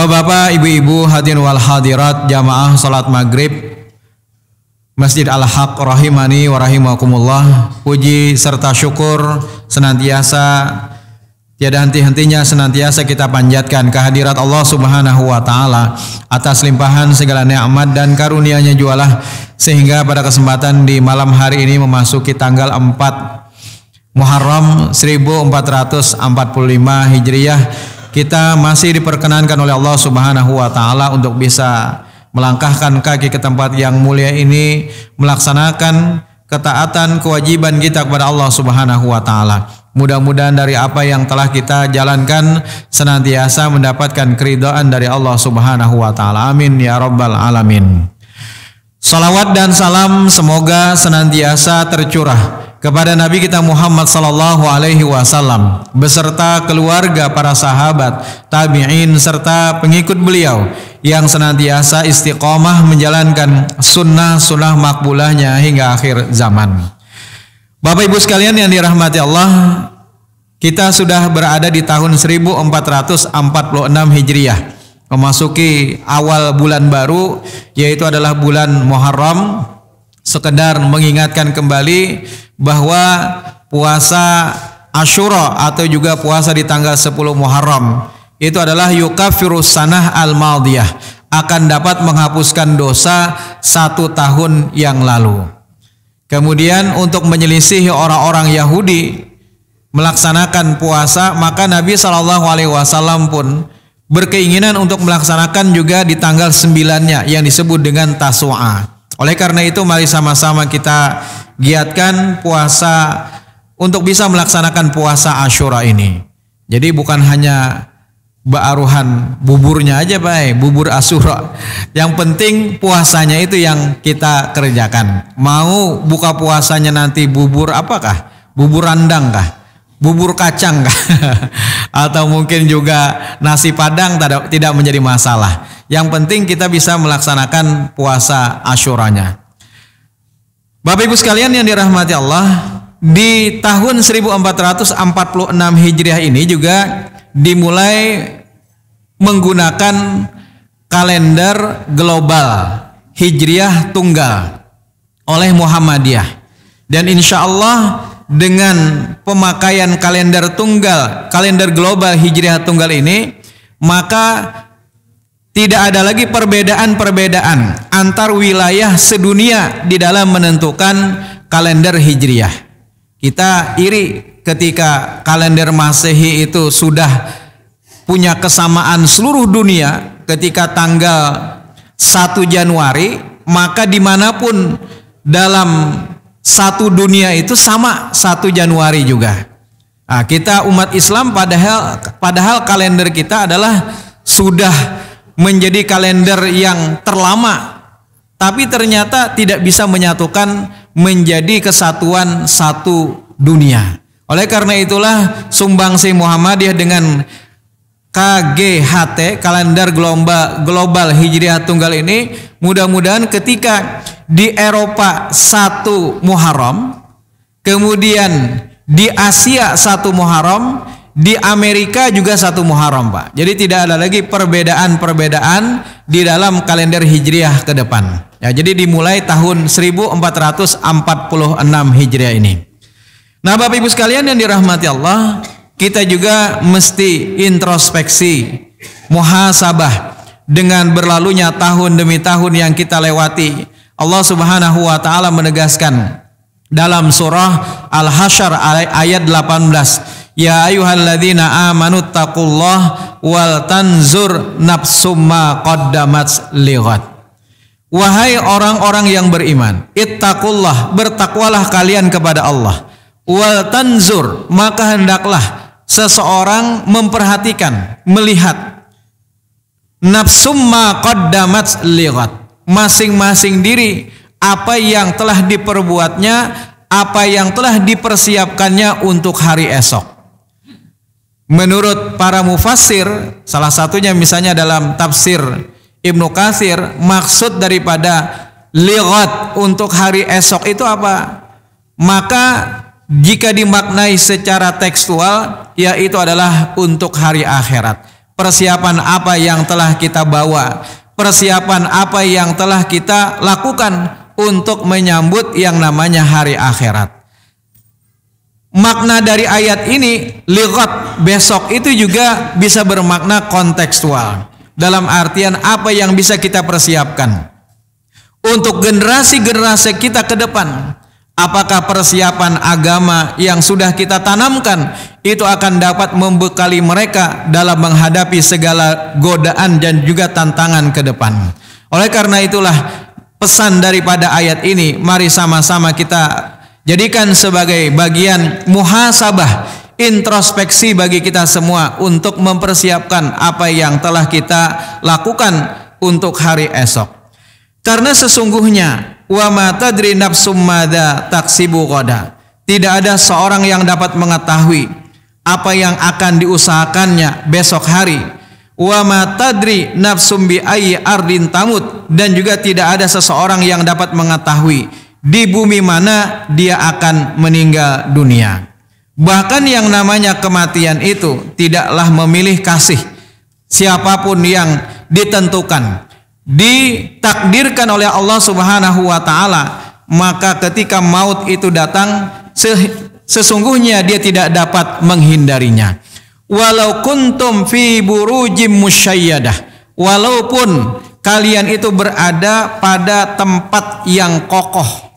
Bapak-bapak, ibu-ibu, hadirin wal hadirat jamaah salat maghrib Masjid Al-Haq rahimani wa rahimakumullah. Puji serta syukur senantiasa tiada henti-hentinya senantiasa kita panjatkan kehadirat Allah Subhanahu wa taala atas limpahan segala nikmat dan karunia-Nya jualah sehingga pada kesempatan di malam hari ini memasuki tanggal 4 Muharram 1445 Hijriah kita masih diperkenankan oleh Allah Subhanahu wa taala untuk bisa melangkahkan kaki ke tempat yang mulia ini, melaksanakan ketaatan kewajiban kita kepada Allah Subhanahu wa taala. Mudah-mudahan dari apa yang telah kita jalankan senantiasa mendapatkan keridhaan dari Allah Subhanahu wa taala. Amin ya rabbal alamin. Salawat dan salam semoga senantiasa tercurah kepada Nabi kita Muhammad sallallahu alaihi wasallam beserta keluarga para sahabat, tabi'in serta pengikut beliau yang senantiasa istiqomah menjalankan sunnah-sunnah makbulahnya hingga akhir zaman. Bapak Ibu sekalian yang dirahmati Allah, kita sudah berada di tahun 1446 Hijriah, memasuki awal bulan baru yaitu adalah bulan Muharram sekedar mengingatkan kembali bahwa puasa Ashura atau juga puasa di tanggal 10 Muharram itu adalah yukafirus sanah al maldiyah akan dapat menghapuskan dosa satu tahun yang lalu. Kemudian untuk menyelisih orang-orang Yahudi melaksanakan puasa, maka Nabi Shallallahu Alaihi Wasallam pun berkeinginan untuk melaksanakan juga di tanggal sembilannya yang disebut dengan Taswa. Oleh karena itu mari sama-sama kita giatkan puasa untuk bisa melaksanakan puasa Ashura ini. Jadi bukan hanya baaruhan buburnya aja pak. Eh, bubur Ashura. Yang penting puasanya itu yang kita kerjakan. Mau buka puasanya nanti bubur apakah? Bubur randang kah? Bubur kacang kah? Atau mungkin juga nasi padang tidak menjadi masalah. Yang penting kita bisa melaksanakan puasa Ashuranya. Bapak Ibu sekalian yang dirahmati Allah, di tahun 1446 Hijriah ini juga dimulai menggunakan kalender global Hijriah Tunggal oleh Muhammadiyah. Dan insya Allah dengan pemakaian kalender tunggal, kalender global Hijriah Tunggal ini, maka tidak ada lagi perbedaan-perbedaan antar wilayah sedunia di dalam menentukan kalender Hijriah. Kita iri ketika kalender Masehi itu sudah punya kesamaan seluruh dunia ketika tanggal 1 Januari maka dimanapun dalam satu dunia itu sama satu Januari juga nah, kita umat Islam padahal padahal kalender kita adalah sudah menjadi kalender yang terlama tapi ternyata tidak bisa menyatukan menjadi kesatuan satu dunia. Oleh karena itulah sumbangsi Muhammadiyah dengan KGHT kalender gelombang global Hijriah tunggal ini mudah-mudahan ketika di Eropa satu Muharram kemudian di Asia satu Muharram di Amerika juga satu Muharram Pak. Jadi tidak ada lagi perbedaan-perbedaan di dalam kalender Hijriah ke depan. Ya, jadi dimulai tahun 1446 Hijriah ini. Nah Bapak Ibu sekalian yang dirahmati Allah, kita juga mesti introspeksi, muhasabah dengan berlalunya tahun demi tahun yang kita lewati. Allah Subhanahu wa taala menegaskan dalam surah Al-Hasyr ayat 18 Ya ayyuhalladzina amanu taqullah wal tanzur nafsumma qaddamats lighat. Wahai orang-orang yang beriman, ittaqullah, bertakwalah kalian kepada Allah. Wal tanzur, maka hendaklah seseorang memperhatikan, melihat nafsumma qaddamats lighat. Masing-masing diri apa yang telah diperbuatnya, apa yang telah dipersiapkannya untuk hari esok menurut para mufasir, salah satunya misalnya dalam tafsir Ibnu Katsir maksud daripada lirat untuk hari esok itu apa maka jika dimaknai secara tekstual yaitu adalah untuk hari akhirat persiapan apa yang telah kita bawa persiapan apa yang telah kita lakukan untuk menyambut yang namanya hari akhirat makna dari ayat ini ligot besok itu juga bisa bermakna kontekstual dalam artian apa yang bisa kita persiapkan untuk generasi-generasi kita ke depan apakah persiapan agama yang sudah kita tanamkan itu akan dapat membekali mereka dalam menghadapi segala godaan dan juga tantangan ke depan oleh karena itulah pesan daripada ayat ini mari sama-sama kita Jadikan sebagai bagian muhasabah, introspeksi bagi kita semua untuk mempersiapkan apa yang telah kita lakukan untuk hari esok. Karena sesungguhnya wa ma tadri nafsum madza taksibu qada. Tidak ada seorang yang dapat mengetahui apa yang akan diusahakannya besok hari. Wa ma tadri nafsum bi ayyi ardin tamut dan juga tidak ada seseorang yang dapat mengetahui di bumi mana dia akan meninggal dunia. Bahkan yang namanya kematian itu tidaklah memilih kasih siapapun yang ditentukan, ditakdirkan oleh Allah Subhanahu wa taala, maka ketika maut itu datang sesungguhnya dia tidak dapat menghindarinya. Walau kuntum fi burujim musyayyadah. Walaupun kalian itu berada pada tempat yang kokoh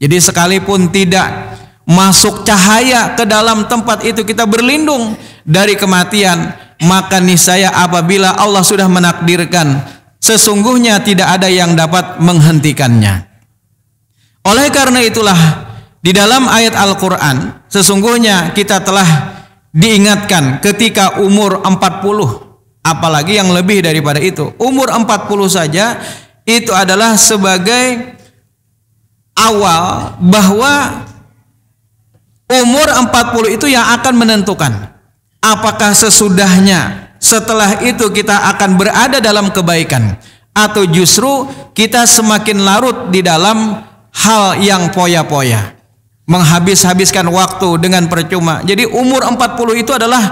jadi sekalipun tidak masuk cahaya ke dalam tempat itu kita berlindung dari kematian, maka saya apabila Allah sudah menakdirkan, sesungguhnya tidak ada yang dapat menghentikannya. Oleh karena itulah di dalam ayat Al-Qur'an sesungguhnya kita telah diingatkan ketika umur 40 apalagi yang lebih daripada itu. Umur 40 saja itu adalah sebagai awal bahwa umur 40 itu yang akan menentukan apakah sesudahnya setelah itu kita akan berada dalam kebaikan atau justru kita semakin larut di dalam hal yang poya-poya menghabis-habiskan waktu dengan percuma jadi umur 40 itu adalah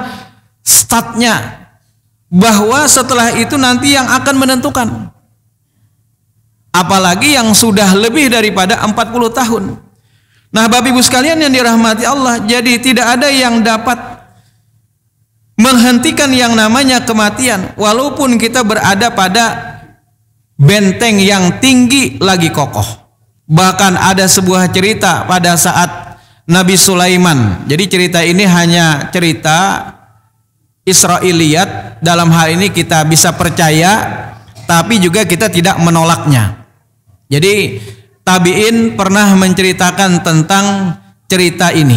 statnya bahwa setelah itu nanti yang akan menentukan apalagi yang sudah lebih daripada 40 tahun. Nah, Bapak Ibu sekalian yang dirahmati Allah, jadi tidak ada yang dapat menghentikan yang namanya kematian walaupun kita berada pada benteng yang tinggi lagi kokoh. Bahkan ada sebuah cerita pada saat Nabi Sulaiman. Jadi cerita ini hanya cerita Israiliyat dalam hal ini kita bisa percaya tapi juga kita tidak menolaknya. Jadi tabiin pernah menceritakan tentang cerita ini.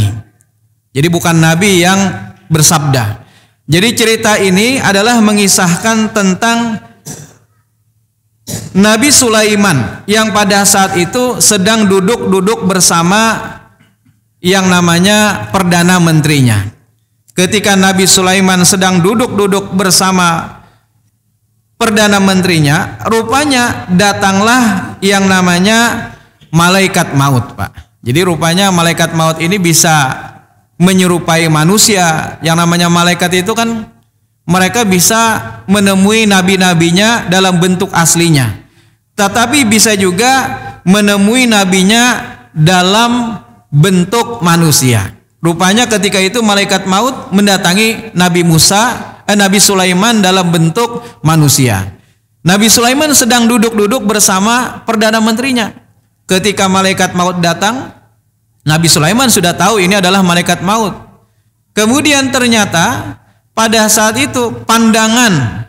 Jadi bukan nabi yang bersabda. Jadi cerita ini adalah mengisahkan tentang Nabi Sulaiman yang pada saat itu sedang duduk-duduk bersama yang namanya perdana menterinya. Ketika Nabi Sulaiman sedang duduk-duduk bersama perdana menterinya, rupanya datanglah yang namanya malaikat maut, Pak. Jadi rupanya malaikat maut ini bisa menyerupai manusia. Yang namanya malaikat itu kan mereka bisa menemui nabi-nabinya dalam bentuk aslinya. Tetapi bisa juga menemui nabinya dalam bentuk manusia. Rupanya ketika itu malaikat maut mendatangi Nabi Musa eh, Nabi Sulaiman dalam bentuk manusia. Nabi Sulaiman sedang duduk-duduk bersama perdana menterinya. Ketika malaikat maut datang, Nabi Sulaiman sudah tahu ini adalah malaikat maut. Kemudian ternyata pada saat itu pandangan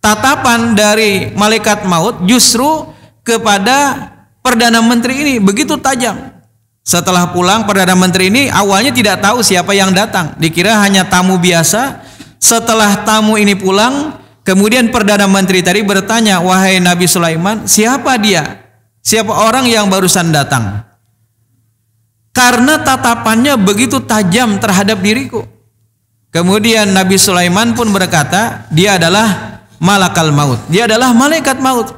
tatapan dari malaikat maut justru kepada perdana menteri ini begitu tajam. Setelah pulang perdana menteri ini awalnya tidak tahu siapa yang datang, dikira hanya tamu biasa setelah tamu ini pulang, kemudian Perdana Menteri tadi bertanya, "Wahai Nabi Sulaiman, siapa dia? Siapa orang yang barusan datang?" Karena tatapannya begitu tajam terhadap diriku. Kemudian Nabi Sulaiman pun berkata, "Dia adalah malakal maut. Dia adalah malaikat maut."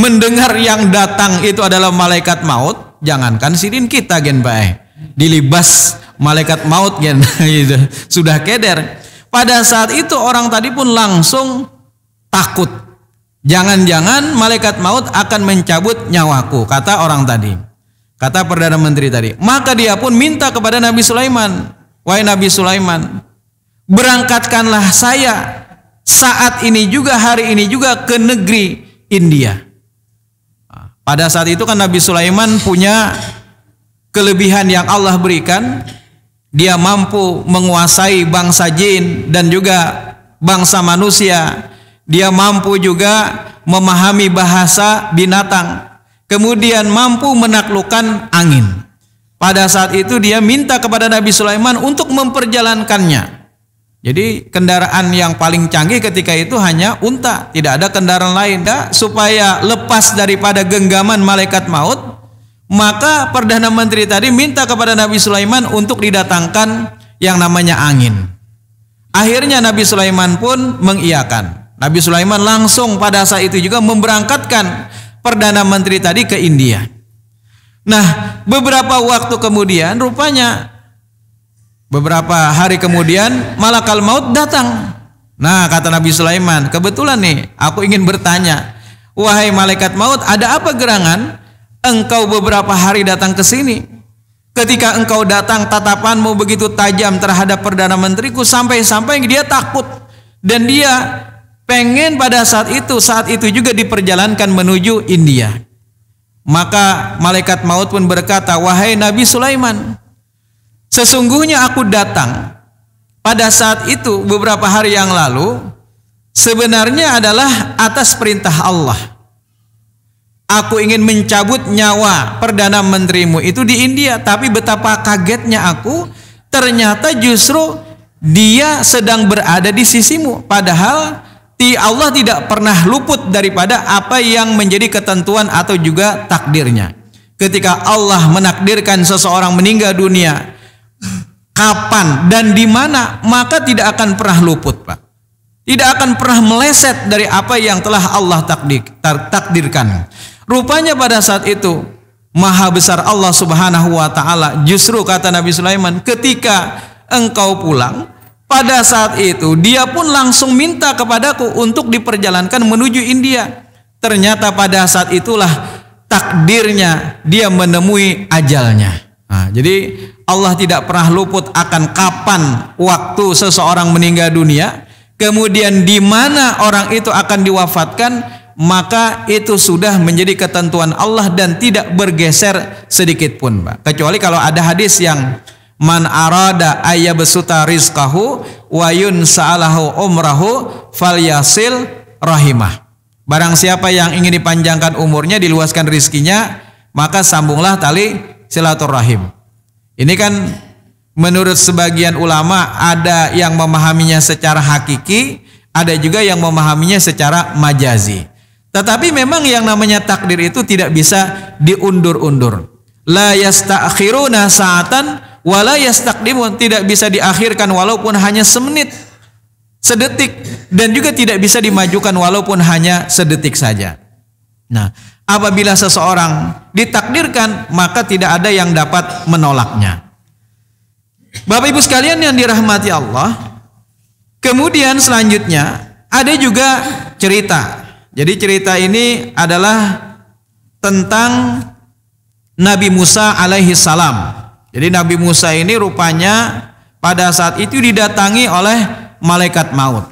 Mendengar yang datang itu adalah malaikat maut, jangankan sidin kita gen baik dilibas malaikat maut gen gitu. Sudah keder. Pada saat itu orang tadi pun langsung takut. Jangan-jangan malaikat maut akan mencabut nyawaku, kata orang tadi. Kata Perdana Menteri tadi. Maka dia pun minta kepada Nabi Sulaiman. Wahai Nabi Sulaiman, berangkatkanlah saya saat ini juga, hari ini juga ke negeri India. Pada saat itu kan Nabi Sulaiman punya kelebihan yang Allah berikan dia mampu menguasai bangsa jin dan juga bangsa manusia. Dia mampu juga memahami bahasa binatang. Kemudian mampu menaklukkan angin. Pada saat itu dia minta kepada Nabi Sulaiman untuk memperjalankannya. Jadi kendaraan yang paling canggih ketika itu hanya unta, tidak ada kendaraan lain. supaya lepas daripada genggaman malaikat maut, maka perdana menteri tadi minta kepada Nabi Sulaiman untuk didatangkan yang namanya angin. Akhirnya Nabi Sulaiman pun mengiyakan. Nabi Sulaiman langsung pada saat itu juga memberangkatkan perdana menteri tadi ke India. Nah, beberapa waktu kemudian rupanya beberapa hari kemudian malakal maut datang. Nah, kata Nabi Sulaiman, kebetulan nih aku ingin bertanya. Wahai malaikat maut, ada apa gerangan? Engkau beberapa hari datang ke sini. Ketika engkau datang tatapanmu begitu tajam terhadap Perdana Menteriku sampai-sampai dia takut. Dan dia pengen pada saat itu, saat itu juga diperjalankan menuju India. Maka malaikat maut pun berkata, Wahai Nabi Sulaiman, sesungguhnya aku datang pada saat itu beberapa hari yang lalu sebenarnya adalah atas perintah Allah. Aku ingin mencabut nyawa perdana menterimu itu di India, tapi betapa kagetnya aku ternyata justru dia sedang berada di sisimu padahal Allah tidak pernah luput daripada apa yang menjadi ketentuan atau juga takdirnya. Ketika Allah menakdirkan seseorang meninggal dunia, kapan dan di mana, maka tidak akan pernah luput, Pak. Tidak akan pernah meleset dari apa yang telah Allah takdir, takdirkan. Rupanya pada saat itu Maha besar Allah Subhanahu wa taala. Justru kata Nabi Sulaiman, ketika engkau pulang, pada saat itu dia pun langsung minta kepadaku untuk diperjalankan menuju India. Ternyata pada saat itulah takdirnya dia menemui ajalnya. Nah, jadi Allah tidak pernah luput akan kapan waktu seseorang meninggal dunia, kemudian di mana orang itu akan diwafatkan maka itu sudah menjadi ketentuan Allah dan tidak bergeser sedikit pun, Pak. Kecuali kalau ada hadis yang man arada ayyabesuta rizqahu wa sa'alahu umrahu falyasil rahimah. Barang siapa yang ingin dipanjangkan umurnya, diluaskan rizkinya, maka sambunglah tali silaturahim. Ini kan menurut sebagian ulama ada yang memahaminya secara hakiki, ada juga yang memahaminya secara majazi. Tetapi memang yang namanya takdir itu tidak bisa diundur-undur. La yasta'khiruna sa'atan wa la yastaqdimun tidak bisa diakhirkan walaupun hanya semenit sedetik dan juga tidak bisa dimajukan walaupun hanya sedetik saja. Nah, apabila seseorang ditakdirkan maka tidak ada yang dapat menolaknya. Bapak Ibu sekalian yang dirahmati Allah, kemudian selanjutnya ada juga cerita jadi cerita ini adalah tentang Nabi Musa alaihi salam. Jadi Nabi Musa ini rupanya pada saat itu didatangi oleh malaikat maut.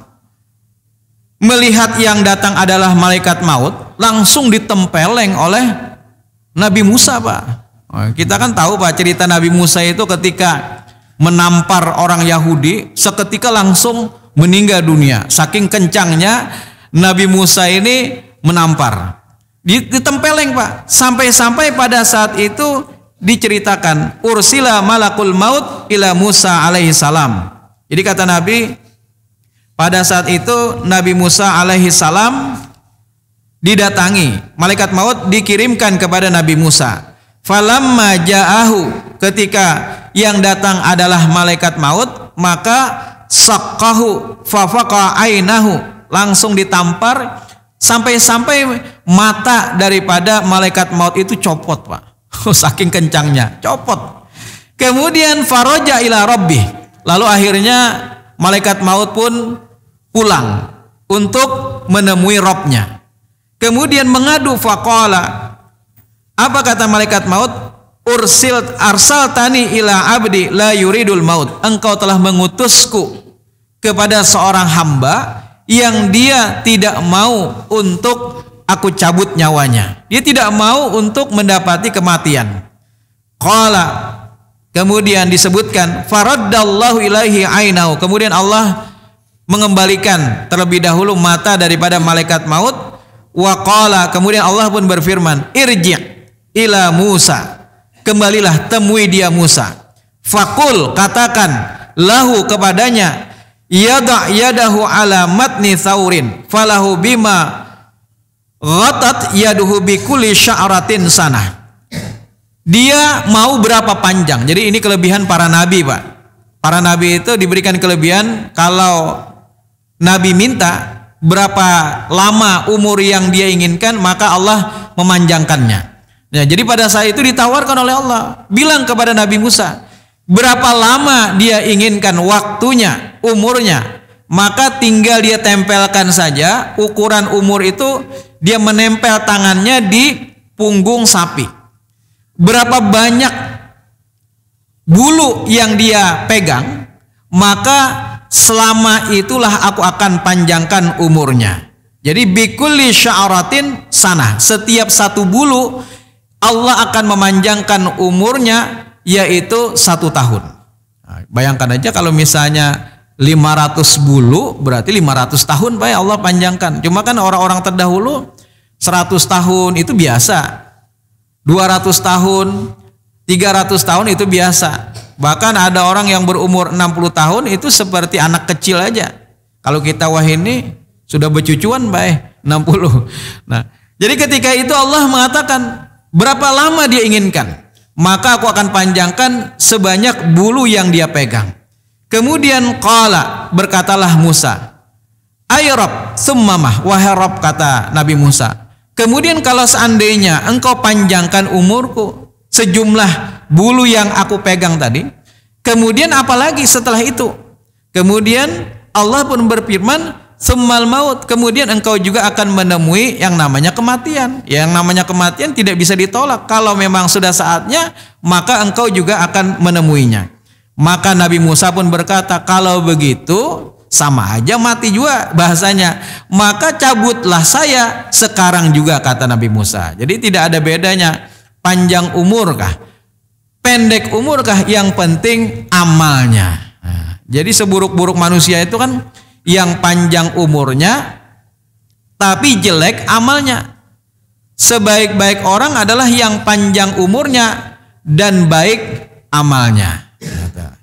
Melihat yang datang adalah malaikat maut, langsung ditempeleng oleh Nabi Musa, Pak. Kita kan tahu Pak cerita Nabi Musa itu ketika menampar orang Yahudi, seketika langsung meninggal dunia. Saking kencangnya Nabi Musa ini menampar. Ditempeleng Pak. Sampai-sampai pada saat itu diceritakan ursila malakul maut ila Musa alaihi salam. Jadi kata Nabi pada saat itu Nabi Musa alaihi salam didatangi malaikat maut dikirimkan kepada Nabi Musa. Falamma ja'ahu ketika yang datang adalah malaikat maut maka saqahu fafaqa ainahu langsung ditampar sampai-sampai mata daripada malaikat maut itu copot pak saking kencangnya copot kemudian faroja ila robbi lalu akhirnya malaikat maut pun pulang untuk menemui robnya kemudian mengadu fakola apa kata malaikat maut ursil arsal tani ila abdi la yuridul maut engkau telah mengutusku kepada seorang hamba yang dia tidak mau untuk aku cabut nyawanya. Dia tidak mau untuk mendapati kematian. Qala kemudian disebutkan faraddallahu ilaihi ainau. Kemudian Allah mengembalikan terlebih dahulu mata daripada malaikat maut wa qala kemudian Allah pun berfirman irji ila Musa. Kembalilah temui dia Musa. Fakul katakan lahu kepadanya yada' yadahu ala matni thawrin falahu bima ghatat yaduhu bikuli sya'ratin sanah dia mau berapa panjang jadi ini kelebihan para nabi pak para nabi itu diberikan kelebihan kalau nabi minta berapa lama umur yang dia inginkan maka Allah memanjangkannya nah, jadi pada saat itu ditawarkan oleh Allah bilang kepada Nabi Musa berapa lama dia inginkan waktunya umurnya. Maka tinggal dia tempelkan saja ukuran umur itu dia menempel tangannya di punggung sapi. Berapa banyak bulu yang dia pegang, maka selama itulah aku akan panjangkan umurnya. Jadi bikulli sya'ratin sana. Setiap satu bulu Allah akan memanjangkan umurnya yaitu satu tahun. Nah, bayangkan aja kalau misalnya 500 bulu berarti 500 tahun Pak ya Allah panjangkan. Cuma kan orang-orang terdahulu 100 tahun itu biasa. 200 tahun, 300 tahun itu biasa. Bahkan ada orang yang berumur 60 tahun itu seperti anak kecil aja. Kalau kita wah ini sudah bercucuan Pak ya, eh, 60. Nah, jadi ketika itu Allah mengatakan berapa lama dia inginkan, maka aku akan panjangkan sebanyak bulu yang dia pegang. Kemudian qala berkatalah Musa, "Ayrab summamah wahai Rob," kata Nabi Musa. Kemudian kalau seandainya engkau panjangkan umurku sejumlah bulu yang aku pegang tadi, kemudian apalagi setelah itu? Kemudian Allah pun berfirman, semal maut kemudian engkau juga akan menemui yang namanya kematian yang namanya kematian tidak bisa ditolak kalau memang sudah saatnya maka engkau juga akan menemuinya maka Nabi Musa pun berkata, kalau begitu sama aja mati juga bahasanya. Maka cabutlah saya sekarang juga kata Nabi Musa. Jadi tidak ada bedanya panjang umur kah? Pendek umur kah? Yang penting amalnya. Nah, jadi seburuk-buruk manusia itu kan yang panjang umurnya tapi jelek amalnya. Sebaik-baik orang adalah yang panjang umurnya dan baik amalnya.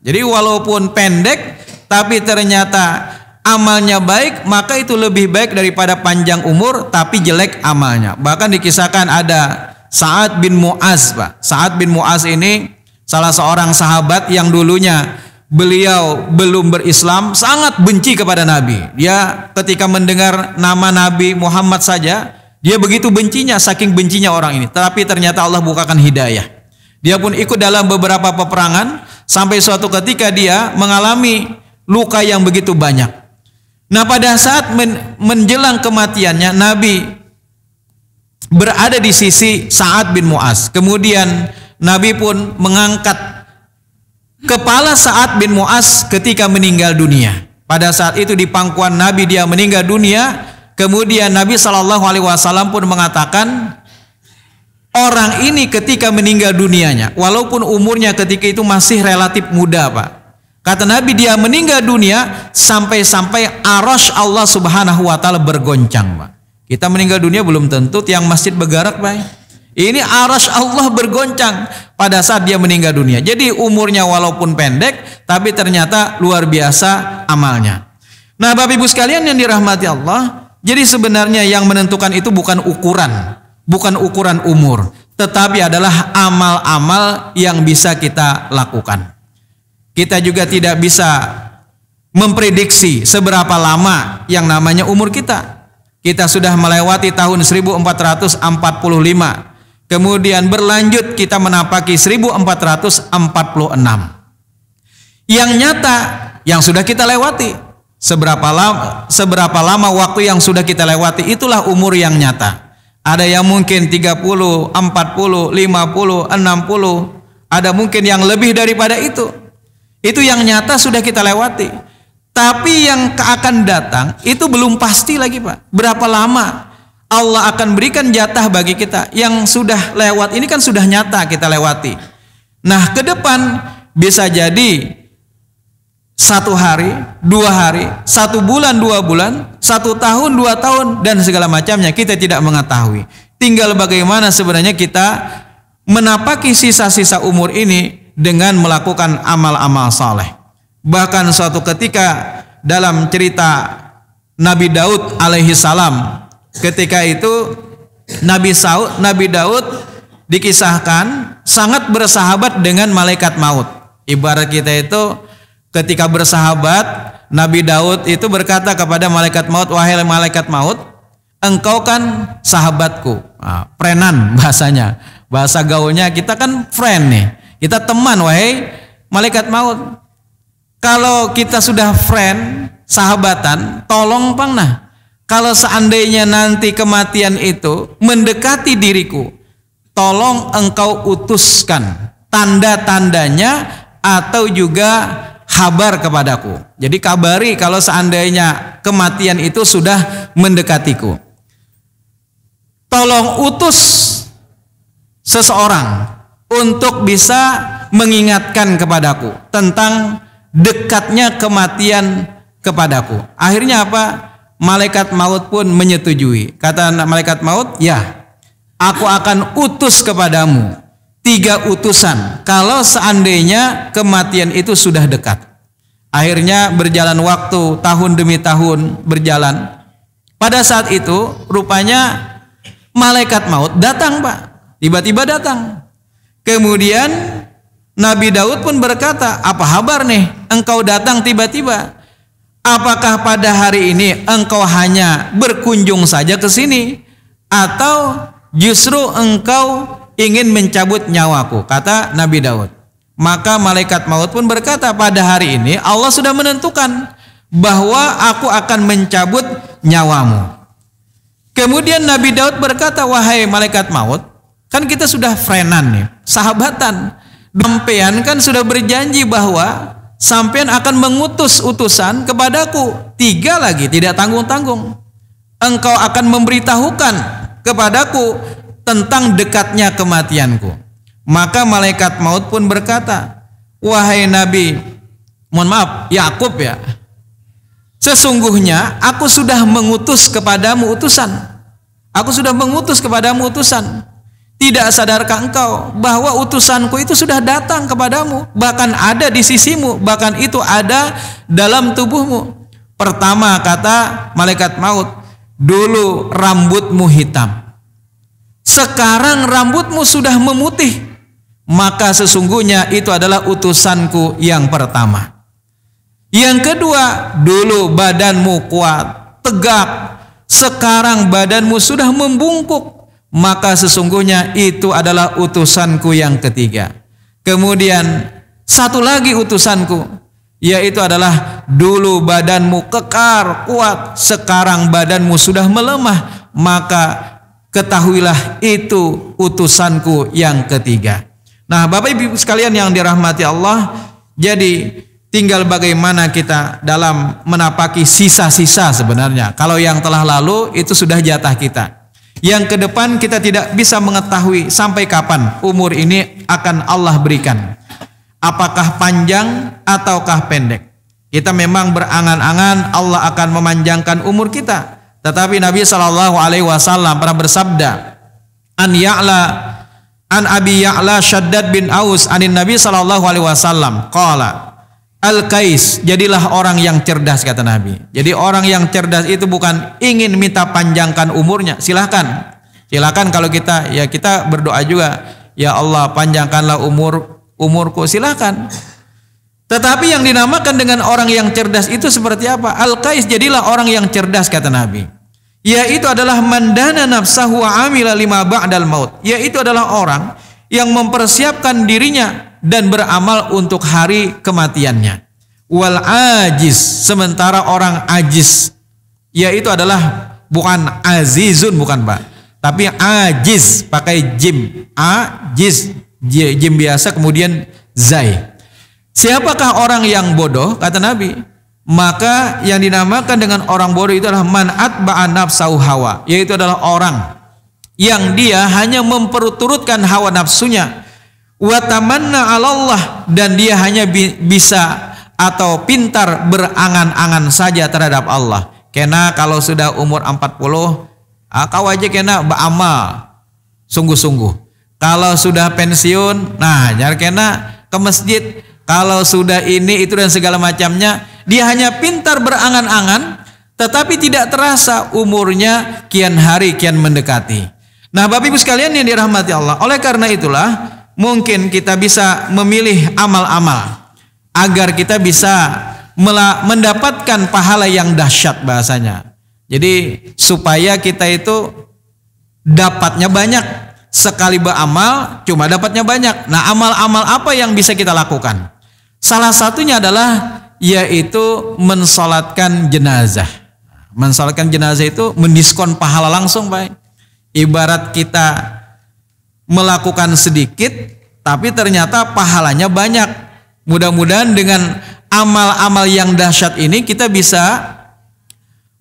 Jadi walaupun pendek tapi ternyata amalnya baik maka itu lebih baik daripada panjang umur tapi jelek amalnya. Bahkan dikisahkan ada Sa'ad bin Mu'az, Pak. Sa'ad bin Mu'az ini salah seorang sahabat yang dulunya beliau belum berislam sangat benci kepada Nabi. Dia ketika mendengar nama Nabi Muhammad saja dia begitu bencinya saking bencinya orang ini. Tapi ternyata Allah bukakan hidayah. Dia pun ikut dalam beberapa peperangan sampai suatu ketika dia mengalami luka yang begitu banyak. Nah, pada saat men menjelang kematiannya Nabi berada di sisi Sa'ad bin Mu'az. Kemudian Nabi pun mengangkat kepala Sa'ad bin Mu'az ketika meninggal dunia. Pada saat itu di pangkuan Nabi dia meninggal dunia, kemudian Nabi Shallallahu alaihi wasallam pun mengatakan, orang ini ketika meninggal dunianya, walaupun umurnya ketika itu masih relatif muda, Pak. Kata Nabi dia meninggal dunia sampai-sampai arash Allah Subhanahu wa taala bergoncang, Pak. Kita meninggal dunia belum tentu tiang masjid bergerak, Pak. Ini arash Allah bergoncang pada saat dia meninggal dunia. Jadi umurnya walaupun pendek, tapi ternyata luar biasa amalnya. Nah, Bapak Ibu sekalian yang dirahmati Allah, jadi sebenarnya yang menentukan itu bukan ukuran, bukan ukuran umur, tetapi adalah amal-amal yang bisa kita lakukan. Kita juga tidak bisa memprediksi seberapa lama yang namanya umur kita. Kita sudah melewati tahun 1445, kemudian berlanjut kita menapaki 1446. Yang nyata yang sudah kita lewati, seberapa lama seberapa lama waktu yang sudah kita lewati itulah umur yang nyata ada yang mungkin 30, 40, 50, 60, ada mungkin yang lebih daripada itu. Itu yang nyata sudah kita lewati. Tapi yang akan datang itu belum pasti lagi, Pak. Berapa lama Allah akan berikan jatah bagi kita yang sudah lewat ini kan sudah nyata kita lewati. Nah, ke depan bisa jadi satu hari, dua hari, satu bulan, dua bulan, satu tahun, dua tahun, dan segala macamnya kita tidak mengetahui. Tinggal bagaimana sebenarnya kita menapaki sisa-sisa umur ini dengan melakukan amal-amal saleh. Bahkan suatu ketika dalam cerita Nabi Daud alaihi salam, ketika itu Nabi Saud, Nabi Daud dikisahkan sangat bersahabat dengan malaikat maut. Ibarat kita itu Ketika bersahabat, Nabi Daud itu berkata kepada malaikat maut, "Wahai malaikat maut, engkau kan sahabatku." Nah, prenan bahasanya. Bahasa gaulnya kita kan friend nih. Kita teman wahai malaikat maut. Kalau kita sudah friend, sahabatan, tolong nah Kalau seandainya nanti kematian itu mendekati diriku, tolong engkau utuskan tanda-tandanya atau juga kabar kepadaku. Jadi kabari kalau seandainya kematian itu sudah mendekatiku. Tolong utus seseorang untuk bisa mengingatkan kepadaku tentang dekatnya kematian kepadaku. Akhirnya apa? Malaikat maut pun menyetujui. Kata malaikat maut, "Ya, aku akan utus kepadamu tiga utusan kalau seandainya kematian itu sudah dekat. Akhirnya berjalan waktu, tahun demi tahun berjalan. Pada saat itu rupanya malaikat maut datang, Pak. Tiba-tiba datang. Kemudian Nabi Daud pun berkata, "Apa kabar nih? Engkau datang tiba-tiba. Apakah pada hari ini engkau hanya berkunjung saja ke sini atau justru engkau ingin mencabut nyawaku?" kata Nabi Daud. Maka malaikat maut pun berkata pada hari ini Allah sudah menentukan bahwa aku akan mencabut nyawamu. Kemudian Nabi Daud berkata, wahai malaikat maut, kan kita sudah frenan nih, sahabatan. Dempean kan sudah berjanji bahwa sampean akan mengutus utusan kepadaku. Tiga lagi, tidak tanggung-tanggung. Engkau akan memberitahukan kepadaku tentang dekatnya kematianku. Maka malaikat maut pun berkata, "Wahai Nabi, mohon maaf, Yakub ya. Sesungguhnya aku sudah mengutus kepadamu utusan. Aku sudah mengutus kepadamu utusan. Tidak sadarkah engkau bahwa utusanku itu sudah datang kepadamu, bahkan ada di sisimu, bahkan itu ada dalam tubuhmu?" Pertama kata malaikat maut, "Dulu rambutmu hitam. Sekarang rambutmu sudah memutih." maka sesungguhnya itu adalah utusanku yang pertama. Yang kedua, dulu badanmu kuat, tegap, sekarang badanmu sudah membungkuk, maka sesungguhnya itu adalah utusanku yang ketiga. Kemudian satu lagi utusanku, yaitu adalah dulu badanmu kekar, kuat, sekarang badanmu sudah melemah, maka ketahuilah itu utusanku yang ketiga. Nah, Bapak Ibu sekalian yang dirahmati Allah, jadi tinggal bagaimana kita dalam menapaki sisa-sisa sebenarnya. Kalau yang telah lalu itu sudah jatah kita. Yang ke depan kita tidak bisa mengetahui sampai kapan umur ini akan Allah berikan. Apakah panjang ataukah pendek? Kita memang berangan-angan Allah akan memanjangkan umur kita. Tetapi Nabi Shallallahu Alaihi Wasallam pernah bersabda, an ya'la an Abi Ya'la Shaddad bin Aus anin Nabi sallallahu alaihi wasallam qala Al Kais jadilah orang yang cerdas kata Nabi. Jadi orang yang cerdas itu bukan ingin minta panjangkan umurnya. Silahkan, silahkan kalau kita ya kita berdoa juga ya Allah panjangkanlah umur umurku. Silahkan. Tetapi yang dinamakan dengan orang yang cerdas itu seperti apa? Al Kais jadilah orang yang cerdas kata Nabi yaitu adalah mandana nafsahu amila lima ba'dal maut yaitu adalah orang yang mempersiapkan dirinya dan beramal untuk hari kematiannya wal ajiz sementara orang ajis, yaitu adalah bukan azizun bukan Pak tapi ajis pakai jim Ajis, jim biasa kemudian zai siapakah orang yang bodoh kata Nabi maka yang dinamakan dengan orang bodoh itu adalah manat ba'anab sauhawa, yaitu adalah orang yang dia hanya memperturutkan hawa nafsunya Watamana Allah 'alallah dan dia hanya bisa atau pintar berangan-angan saja terhadap Allah kena kalau sudah umur 40 ah, kau aja kena beramal sungguh-sungguh kalau sudah pensiun nah nyar kena ke masjid kalau sudah ini itu dan segala macamnya dia hanya pintar berangan-angan, tetapi tidak terasa umurnya kian hari kian mendekati. Nah, Bapak Ibu sekalian yang dirahmati Allah, oleh karena itulah mungkin kita bisa memilih amal-amal agar kita bisa mendapatkan pahala yang dahsyat bahasanya. Jadi supaya kita itu dapatnya banyak sekali beramal cuma dapatnya banyak. Nah, amal-amal apa yang bisa kita lakukan? Salah satunya adalah yaitu mensolatkan jenazah. Mensolatkan jenazah itu mendiskon pahala langsung, Pak. Ibarat kita melakukan sedikit, tapi ternyata pahalanya banyak. Mudah-mudahan dengan amal-amal yang dahsyat ini kita bisa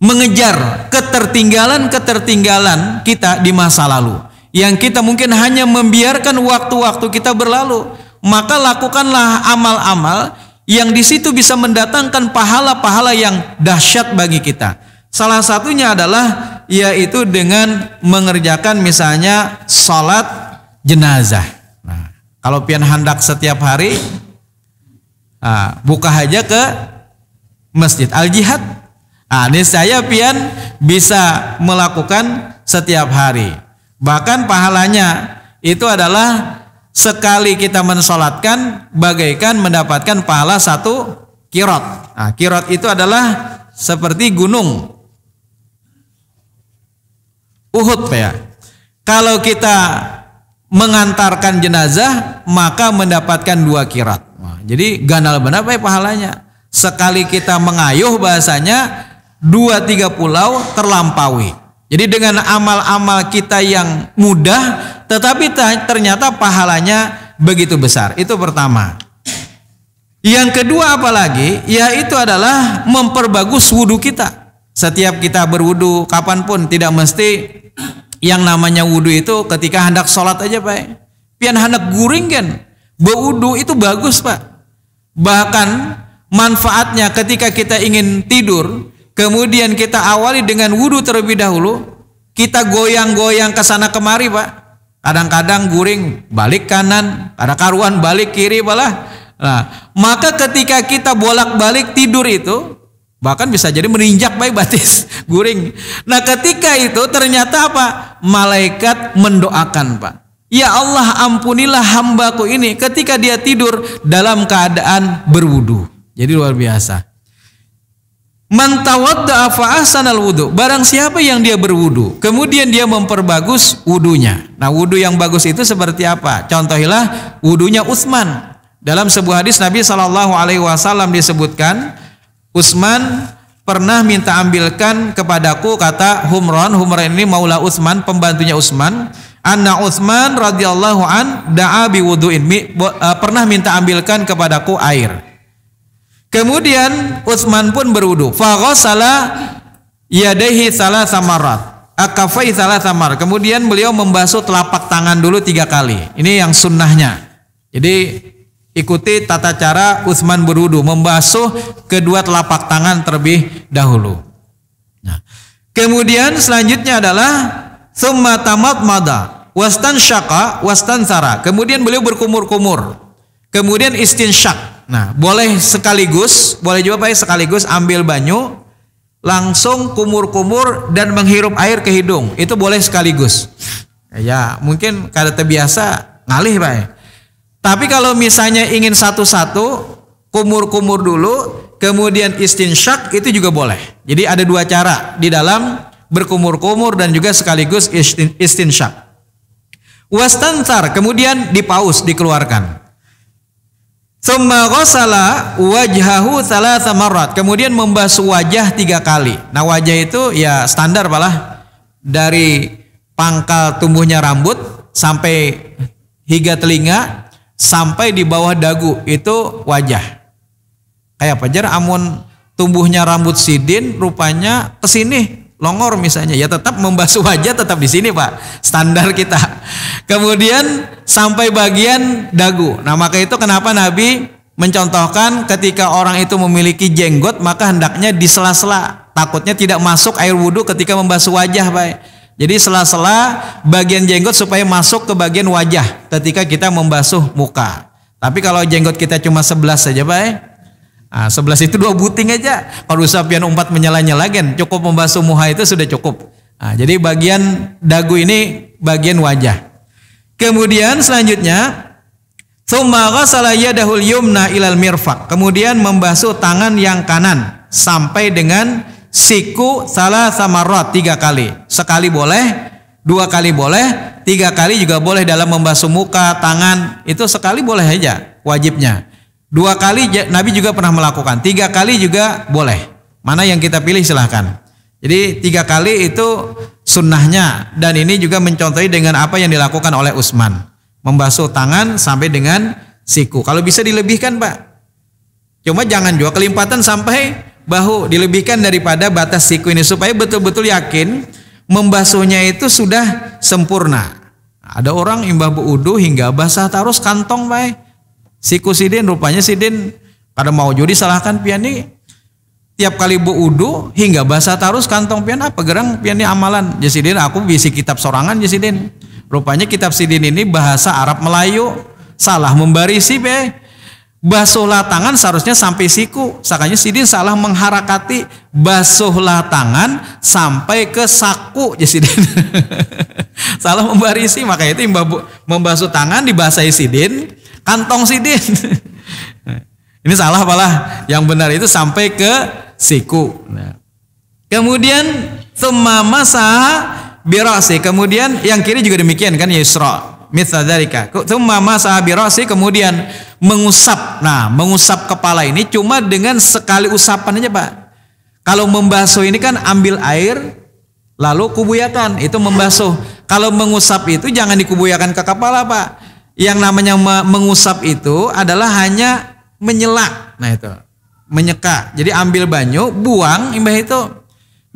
mengejar ketertinggalan-ketertinggalan kita di masa lalu. Yang kita mungkin hanya membiarkan waktu-waktu kita berlalu. Maka lakukanlah amal-amal yang di situ bisa mendatangkan pahala-pahala yang dahsyat bagi kita. Salah satunya adalah yaitu dengan mengerjakan misalnya salat jenazah. Nah, kalau pian hendak setiap hari nah, buka aja ke masjid al jihad. Nah, ini saya pian bisa melakukan setiap hari. Bahkan pahalanya itu adalah sekali kita mensolatkan bagaikan mendapatkan pahala satu kirot. Nah, kirot itu adalah seperti gunung Uhud ya. Kalau kita mengantarkan jenazah maka mendapatkan dua kirat. Nah, jadi ganal benar apa ya pahalanya? Sekali kita mengayuh bahasanya dua tiga pulau terlampaui. Jadi dengan amal-amal kita yang mudah tetapi ternyata pahalanya begitu besar. Itu pertama. Yang kedua apalagi yaitu adalah memperbagus wudhu kita. Setiap kita berwudhu kapanpun tidak mesti yang namanya wudhu itu ketika hendak sholat aja pak. Pian hendak guring kan. Berwudhu itu bagus pak. Bahkan manfaatnya ketika kita ingin tidur Kemudian kita awali dengan wudhu terlebih dahulu. Kita goyang-goyang ke sana kemari, Pak. Kadang-kadang guring balik kanan, ada karuan balik kiri malah. Nah, maka ketika kita bolak-balik tidur itu bahkan bisa jadi meninjak baik batis guring. Nah, ketika itu ternyata apa? Malaikat mendoakan, Pak. Ya Allah, ampunilah hambaku ini ketika dia tidur dalam keadaan berwudu. Jadi luar biasa. Man tawadda'a fa wudu. Barang siapa yang dia berwudu, kemudian dia memperbagus wudhunya. Nah, wudu yang bagus itu seperti apa? Contohilah wudhunya Utsman. Dalam sebuah hadis Nabi Shallallahu alaihi wasallam disebutkan, Utsman pernah minta ambilkan kepadaku kata Humron, Humron ini maula Utsman, pembantunya Utsman, anna Utsman radhiyallahu an da'a bi wudu'in. Eh, pernah minta ambilkan kepadaku air. Kemudian Utsman pun berwudu. Faghasala yadaihi salah samarat. Akafai salah samar. Kemudian beliau membasuh telapak tangan dulu tiga kali. Ini yang sunnahnya. Jadi ikuti tata cara Utsman berwudu, membasuh kedua telapak tangan terlebih dahulu. Nah, kemudian selanjutnya adalah summa tamat mada wastan syaka wastan sara. Kemudian beliau berkumur-kumur. Kemudian istinsyak Nah, boleh sekaligus, boleh juga Pak ya, sekaligus ambil banyu, langsung kumur-kumur dan menghirup air ke hidung. Itu boleh sekaligus. Ya, mungkin kada terbiasa ngalih Pak. Ya. Tapi kalau misalnya ingin satu-satu, kumur-kumur dulu, kemudian istinsyak itu juga boleh. Jadi ada dua cara di dalam berkumur-kumur dan juga sekaligus istinsyak. Wastantar kemudian dipaus dikeluarkan. Thumma ghasala wajhahu thalatha marrat. Kemudian membasuh wajah tiga kali. Nah wajah itu ya standar malah dari pangkal tumbuhnya rambut sampai hingga telinga sampai di bawah dagu itu wajah. Kayak apa? Jar amun tumbuhnya rambut sidin rupanya ke sini longor misalnya ya tetap membasuh wajah tetap di sini Pak. Standar kita. Kemudian sampai bagian dagu. Nah, maka itu kenapa Nabi mencontohkan ketika orang itu memiliki jenggot maka hendaknya di sela-sela takutnya tidak masuk air wudhu ketika membasuh wajah baik jadi sela-sela bagian jenggot supaya masuk ke bagian wajah ketika kita membasuh muka tapi kalau jenggot kita cuma sebelas saja baik nah, eh? sebelas itu dua buting aja kalau sapian umpat menyala-nyala cukup membasuh muka itu sudah cukup nah, jadi bagian dagu ini bagian wajah Kemudian selanjutnya salaya yumna ilal mirfak. Kemudian membasuh tangan yang kanan sampai dengan siku salah sama rot tiga kali. Sekali boleh, dua kali boleh, tiga kali juga boleh dalam membasuh muka, tangan. Itu sekali boleh aja wajibnya. Dua kali Nabi juga pernah melakukan, tiga kali juga boleh. Mana yang kita pilih silahkan. Jadi tiga kali itu sunnahnya dan ini juga mencontohi dengan apa yang dilakukan oleh Utsman membasuh tangan sampai dengan siku kalau bisa dilebihkan Pak cuma jangan juga kelimpatan sampai bahu dilebihkan daripada batas siku ini supaya betul-betul yakin membasuhnya itu sudah sempurna ada orang imbah buudu hingga basah terus kantong Pak siku sidin rupanya sidin pada mau judi salahkan piani tiap kali bu udu hingga basah tarus kantong pian apa gerang pian ini amalan jasidin ya aku bisi kitab sorangan jasidin ya rupanya kitab sidin ini bahasa Arab Melayu salah membarisi be basuhlah tangan seharusnya sampai siku sakanya sidin salah mengharakati basuhlah tangan sampai ke saku jasidin ya salah membarisi makanya itu membasuh tangan di dibasahi sidin kantong sidin Ini salah apalah? Yang benar itu sampai ke siku. Nah. Kemudian semua masa birasi. Kemudian yang kiri juga demikian kan yusra. Mithla dzalika. Semua masa birasi kemudian mengusap. Nah, mengusap kepala ini cuma dengan sekali usapan aja, Pak. Kalau membasuh ini kan ambil air lalu kubuyakan, itu membasuh. Kalau mengusap itu jangan dikubuyakan ke kepala, Pak. Yang namanya mengusap itu adalah hanya menyelak. Nah, itu menyeka. Jadi ambil banyu, buang imbah itu.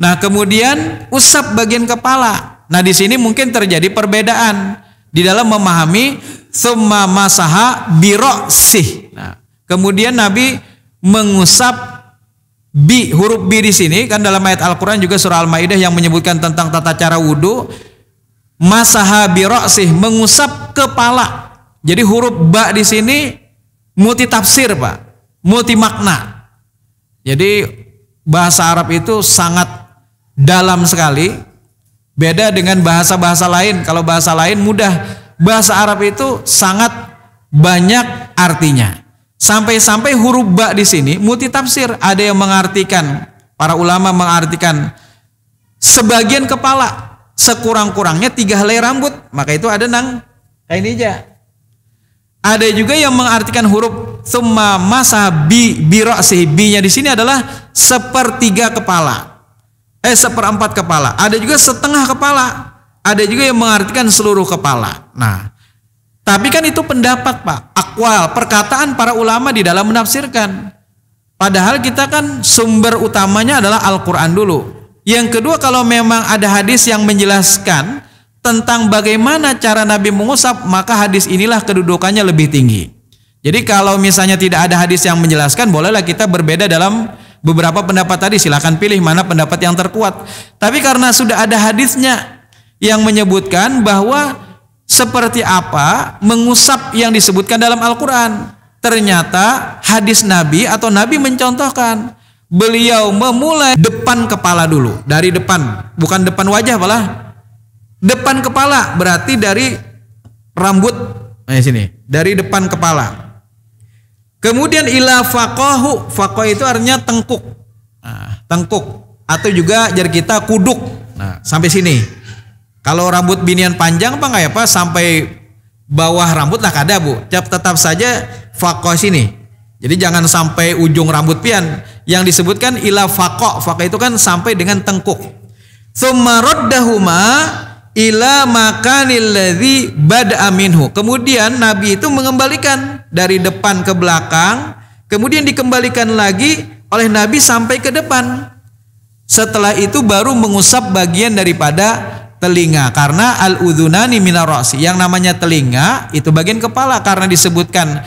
Nah, kemudian usap bagian kepala. Nah, di sini mungkin terjadi perbedaan di dalam memahami summa masaha birosih. Nah, kemudian Nabi mengusap bi huruf bi di sini kan dalam ayat Al-Qur'an juga surah Al-Maidah yang menyebutkan tentang tata cara wudhu masaha birosih mengusap kepala. Jadi huruf ba di sini multi tafsir, Pak. Multi makna. Jadi bahasa Arab itu sangat dalam sekali. Beda dengan bahasa-bahasa lain. Kalau bahasa lain mudah. Bahasa Arab itu sangat banyak artinya. Sampai-sampai huruf ba di sini tafsir, Ada yang mengartikan, para ulama mengartikan sebagian kepala sekurang-kurangnya tiga helai rambut. Maka itu ada nang ini aja. Ada juga yang mengartikan huruf summa masa bi biro nya di sini adalah sepertiga kepala. Eh seperempat kepala. Ada juga setengah kepala. Ada juga yang mengartikan seluruh kepala. Nah, tapi kan itu pendapat, Pak. Akwal, perkataan para ulama di dalam menafsirkan. Padahal kita kan sumber utamanya adalah Al-Qur'an dulu. Yang kedua kalau memang ada hadis yang menjelaskan tentang bagaimana cara Nabi mengusap, maka hadis inilah kedudukannya lebih tinggi. Jadi kalau misalnya tidak ada hadis yang menjelaskan, bolehlah kita berbeda dalam beberapa pendapat tadi. Silahkan pilih mana pendapat yang terkuat. Tapi karena sudah ada hadisnya yang menyebutkan bahwa seperti apa mengusap yang disebutkan dalam Al-Quran. Ternyata hadis Nabi atau Nabi mencontohkan beliau memulai depan kepala dulu dari depan bukan depan wajah malah Depan kepala berarti dari rambut eh, sini, dari depan kepala. Kemudian ila fakohu fakoh itu artinya tengkuk. Nah, tengkuk atau juga jari kita kuduk. Nah, sampai sini. Kalau rambut binian panjang apa enggak ya Pak sampai bawah rambut lah kada Bu. Tetap, tetap saja fakoh sini. Jadi jangan sampai ujung rambut pian yang disebutkan ila fakoh fakoh itu kan sampai dengan tengkuk. Sumaroddahuma ila makanil ladzi bad aminhu Kemudian Nabi itu mengembalikan dari depan ke belakang, kemudian dikembalikan lagi oleh Nabi sampai ke depan. Setelah itu baru mengusap bagian daripada telinga karena al udunani minarosi yang namanya telinga itu bagian kepala karena disebutkan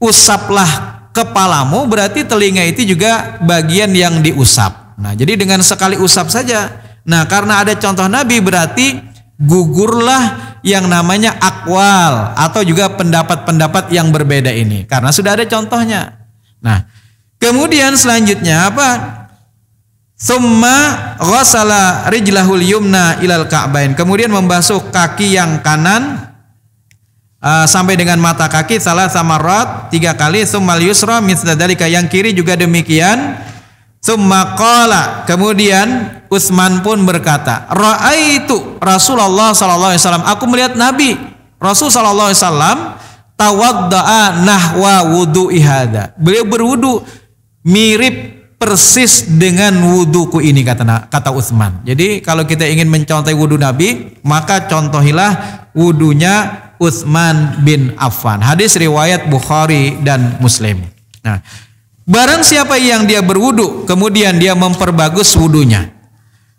usaplah kepalamu berarti telinga itu juga bagian yang diusap. Nah, jadi dengan sekali usap saja. Nah, karena ada contoh Nabi berarti gugurlah yang namanya akwal atau juga pendapat-pendapat yang berbeda ini karena sudah ada contohnya. Nah, kemudian selanjutnya apa? Summa ghasala rijlahul yumna ilal ka'bain. Kemudian membasuh kaki yang kanan uh, sampai dengan mata kaki salah samarat tiga kali. Summal yusra misdadalika yang kiri juga demikian Semakola kemudian Utsman pun berkata, Ra'aitu Rasulullah sallallahu alaihi wasallam. Aku melihat Nabi Rasul sallallahu alaihi wasallam tawaddaa nahwa wudu ihada. Beliau berwudu mirip persis dengan wuduku ini kata kata Utsman. Jadi kalau kita ingin mencontoh wudu Nabi, maka contohilah wudunya Utsman bin Affan. Hadis riwayat Bukhari dan Muslim. Nah, Barang siapa yang dia berwudu, kemudian dia memperbagus wudunya.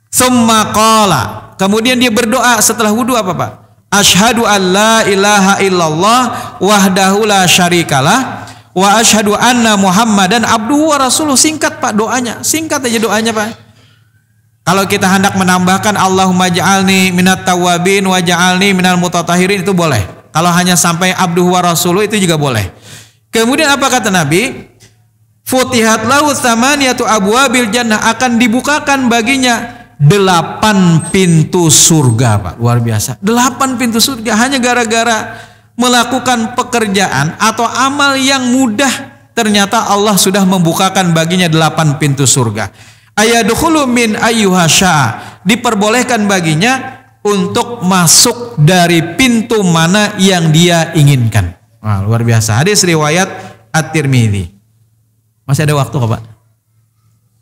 Summa qala. Kemudian dia berdoa setelah wudu apa, Pak? Ashadu Allah ilaha illallah wahdahu la syarikalah wa asyhadu anna muhammadan abduhu wa rasuluh. Singkat, Pak, doanya. Singkat aja doanya, Pak. Kalau kita hendak menambahkan Allahumma ja'alni minat tawabin wa ja'alni minal mutatahirin itu boleh. Kalau hanya sampai abduhu wa rasuluh itu juga boleh. Kemudian apa kata Nabi? Futihat lahu samaniyatu abwabil jannah akan dibukakan baginya delapan pintu surga, Pak. Luar biasa. Delapan pintu surga hanya gara-gara melakukan pekerjaan atau amal yang mudah ternyata Allah sudah membukakan baginya delapan pintu surga. Ayadukhulu min ayyuhasya Diperbolehkan baginya untuk masuk dari pintu mana yang dia inginkan. Wah, luar biasa. Hadis riwayat At-Tirmidzi. Masih ada waktu kok Pak.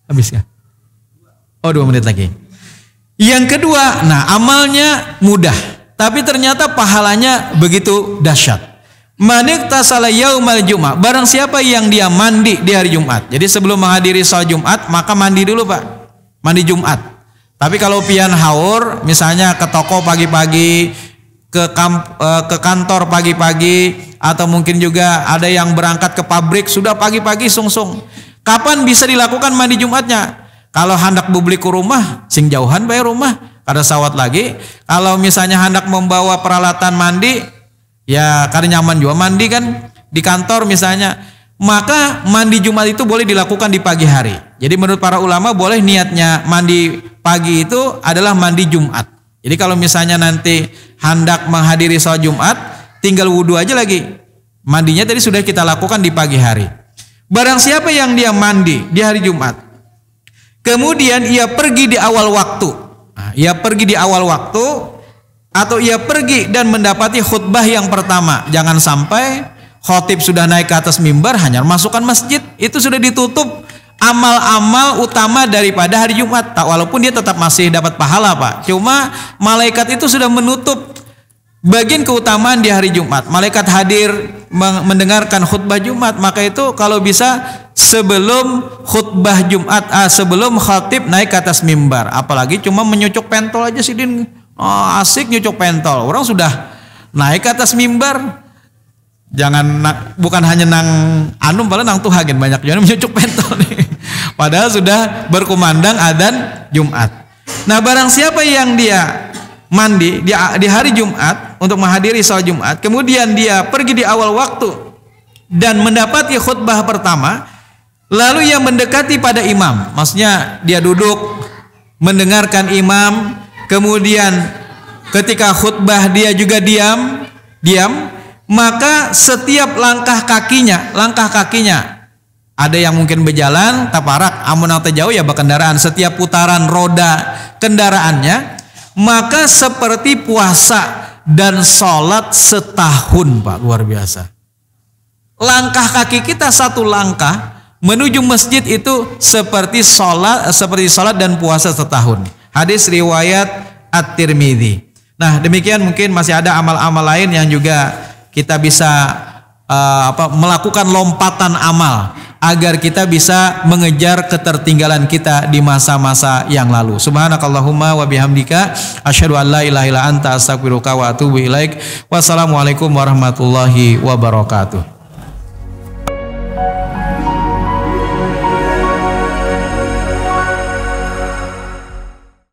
Habis ya? Oh dua menit lagi. Yang kedua, nah amalnya mudah. Tapi ternyata pahalanya begitu dahsyat. Manik tasala yaumal Jumat. Barang siapa yang dia mandi di hari Jumat. Jadi sebelum menghadiri sholat Jumat, maka mandi dulu Pak. Mandi Jumat. Tapi kalau pian haur, misalnya ke toko pagi-pagi, ke kamp, eh, ke kantor pagi-pagi atau mungkin juga ada yang berangkat ke pabrik sudah pagi-pagi sungsung. Kapan bisa dilakukan mandi Jumatnya? Kalau hendak bubli ke rumah, sing jauhan bayar rumah, ada sawat lagi. Kalau misalnya hendak membawa peralatan mandi, ya karena nyaman juga mandi kan di kantor misalnya. Maka mandi Jumat itu boleh dilakukan di pagi hari. Jadi menurut para ulama boleh niatnya mandi pagi itu adalah mandi Jumat. Jadi kalau misalnya nanti hendak menghadiri sholat Jumat, tinggal wudhu aja lagi. Mandinya tadi sudah kita lakukan di pagi hari. Barang siapa yang dia mandi di hari Jumat, kemudian ia pergi di awal waktu, nah, ia pergi di awal waktu, atau ia pergi dan mendapati khutbah yang pertama, jangan sampai khotib sudah naik ke atas mimbar hanya masukkan masjid itu sudah ditutup amal-amal utama daripada hari Jumat. Tak walaupun dia tetap masih dapat pahala, Pak. Cuma malaikat itu sudah menutup bagian keutamaan di hari Jumat. Malaikat hadir mendengarkan khutbah Jumat, maka itu kalau bisa sebelum khutbah Jumat, ah, sebelum khatib naik ke atas mimbar. Apalagi cuma menyucuk pentol aja sih Din. Oh, asik nyucuk pentol. Orang sudah naik ke atas mimbar, jangan bukan hanya nang anum paling nang tuhagen banyak jangan menyucuk pentol nih Padahal sudah berkumandang adzan Jumat. Nah, barang siapa yang dia mandi di, hari Jumat untuk menghadiri sholat Jumat, kemudian dia pergi di awal waktu dan mendapati khutbah pertama, lalu ia mendekati pada imam. Maksudnya dia duduk mendengarkan imam, kemudian ketika khutbah dia juga diam, diam, maka setiap langkah kakinya, langkah kakinya ada yang mungkin berjalan, taparak, amun atau jauh ya berkendaraan. Setiap putaran roda kendaraannya, maka seperti puasa dan sholat setahun Pak, luar biasa. Langkah kaki kita satu langkah menuju masjid itu seperti sholat seperti sholat dan puasa setahun. Hadis riwayat At-Tirmidzi. Nah, demikian mungkin masih ada amal-amal lain yang juga kita bisa uh, apa melakukan lompatan amal agar kita bisa mengejar ketertinggalan kita di masa-masa yang lalu. Subhanakallahumma wa bihamdika asyhadu an la ilaha illa anta astaghfiruka wa atubu ilaik. Wassalamualaikum warahmatullahi wabarakatuh.